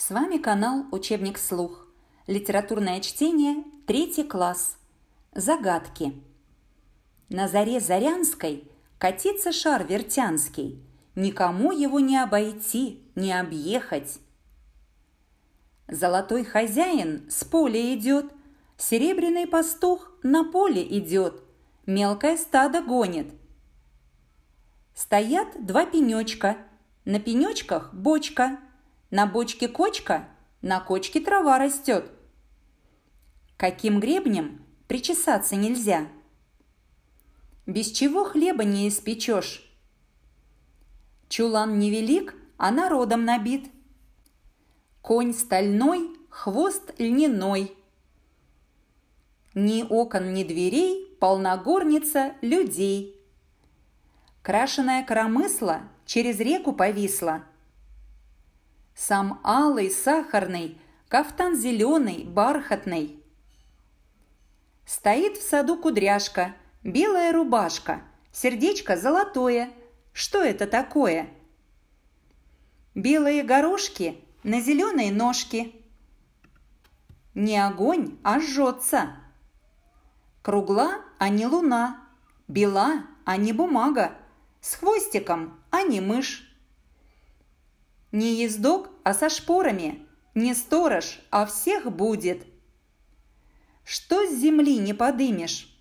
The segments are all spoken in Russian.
С вами канал «Учебник слух». Литературное чтение, третий класс. Загадки. На заре Зарянской катится шар вертянский. Никому его не обойти, не объехать. Золотой хозяин с поля идет, Серебряный пастух на поле идет, Мелкое стадо гонит. Стоят два пенечка, на пенечках бочка – на бочке кочка, на кочке трава растет. Каким гребнем причесаться нельзя? Без чего хлеба не испечешь? Чулан невелик, а народом набит. Конь стальной, хвост льняной. Ни окон, ни дверей полногорница людей. Крашеная коромысла через реку повисла – сам алый, сахарный, кафтан зеленый, бархатный. Стоит в саду кудряшка, белая рубашка, сердечко золотое. Что это такое? Белые горошки на зеленой ножке. Не огонь, а жжется. Кругла, а не луна. Бела, а не бумага. С хвостиком, а не мышь. Не ездок, а со шпорами. Не сторож, а всех будет. Что с земли не подымешь?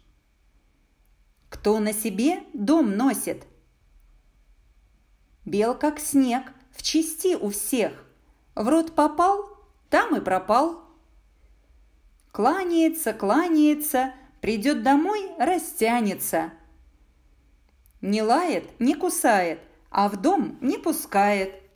Кто на себе дом носит? Бел как снег, в чести у всех. В рот попал, там и пропал. Кланяется, кланяется, придет домой, растянется. Не лает, не кусает, а в дом не пускает –